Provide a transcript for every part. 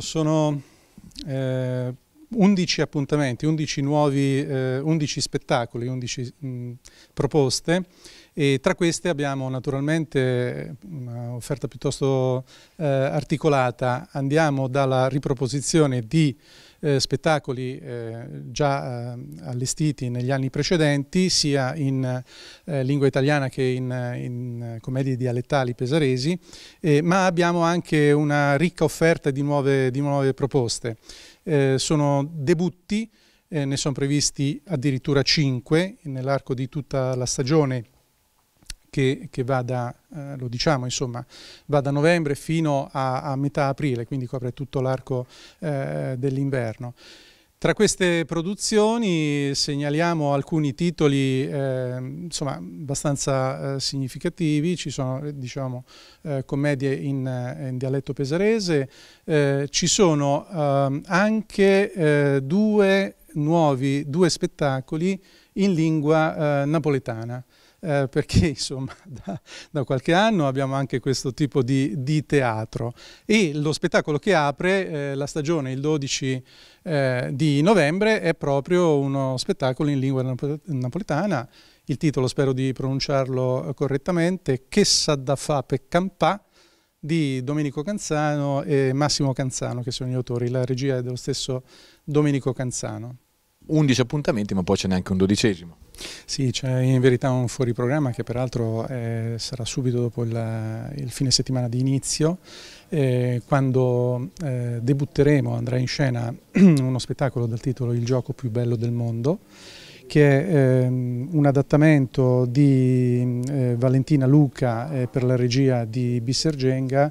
Sono eh, 11 appuntamenti, 11 nuovi, eh, 11 spettacoli, 11 mh, proposte e tra queste abbiamo naturalmente un'offerta piuttosto eh, articolata, andiamo dalla riproposizione di eh, spettacoli eh, già ehm, allestiti negli anni precedenti sia in eh, lingua italiana che in, in commedie dialettali pesaresi, ma abbiamo anche una ricca offerta di nuove, di nuove proposte. Eh, sono debutti, eh, ne sono previsti addirittura 5 nell'arco di tutta la stagione che, che vada, eh, lo diciamo insomma, va da novembre fino a, a metà aprile, quindi copre tutto l'arco eh, dell'inverno. Tra queste produzioni segnaliamo alcuni titoli eh, insomma, abbastanza eh, significativi, ci sono eh, diciamo, eh, commedie in, eh, in, dialetto pesarese, eh, ci sono ehm, anche due nuovi due spettacoli in lingua eh, napoletana. Eh, perché insomma da, da, qualche anno abbiamo anche questo tipo di, di teatro e lo spettacolo che apre eh, la stagione il 12 eh, di novembre è proprio uno spettacolo in lingua nap napoletana, il titolo spero di pronunciarlo eh, correttamente, Che sa da fa per campà, di Domenico Canzano e Massimo Canzano, che sono gli autori, la regia è dello stesso Domenico Canzano. 11 appuntamenti, ma poi ce n'è anche un dodicesimo. Sì, c'è in verità un fuori programma che peraltro eh, sarà subito dopo il, il, fine settimana di inizio, eh, quando eh, debutteremo, andrà in scena uno spettacolo dal titolo Il gioco più bello del mondo, che è ehm, un adattamento di eh, Valentina Luca eh, per la regia di Bissergenga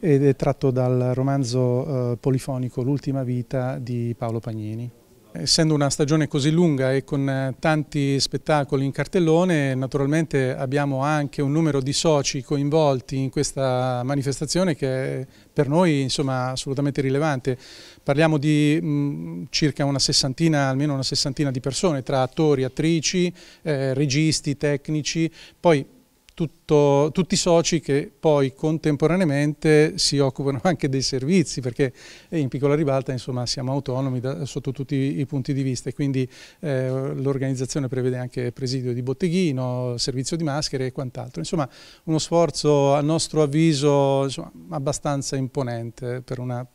ed è tratto dal romanzo eh, polifonico L'ultima vita di Paolo Pagnini. Essendo una stagione così lunga e con eh, tanti spettacoli in cartellone, naturalmente abbiamo anche un numero di soci coinvolti in questa manifestazione che è per noi insomma, assolutamente rilevante. Parliamo di mh, mm, circa una sessantina, almeno una sessantina di persone, tra attori, attrici, eh, registi, tecnici, poi tutto, tutti i soci che poi contemporaneamente si occupano anche dei servizi, perché in piccola ribalta insomma, siamo autonomi da, sotto tutti i punti di vista e quindi eh, l'organizzazione prevede anche presidio di botteghino, servizio di maschere e quant'altro. Insomma uno sforzo a nostro avviso insomma, abbastanza imponente per una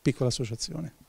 piccola associazione.